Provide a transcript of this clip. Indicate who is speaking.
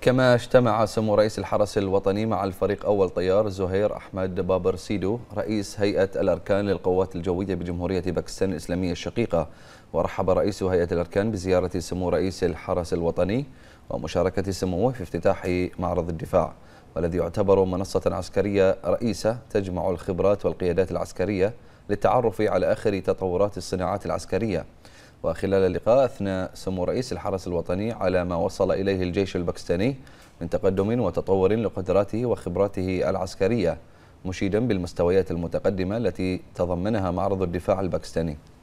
Speaker 1: كما
Speaker 2: اجتمع سمو رئيس الحرس الوطني مع الفريق أول طيار زهير أحمد بابر سيدو رئيس هيئة الأركان للقوات الجوية بجمهورية باكستان الإسلامية الشقيقة ورحب رئيس هيئة الأركان بزيارة سمو رئيس الحرس الوطني ومشاركة سموه في افتتاح معرض الدفاع والذي يعتبر منصة عسكرية رئيسة تجمع الخبرات والقيادات العسكرية للتعرف على آخر تطورات الصناعات العسكرية وخلال اللقاء أثنى سمو رئيس الحرس الوطني على ما وصل إليه الجيش الباكستاني من تقدم وتطور لقدراته وخبراته العسكرية مشيدا بالمستويات المتقدمة التي تضمنها معرض الدفاع الباكستاني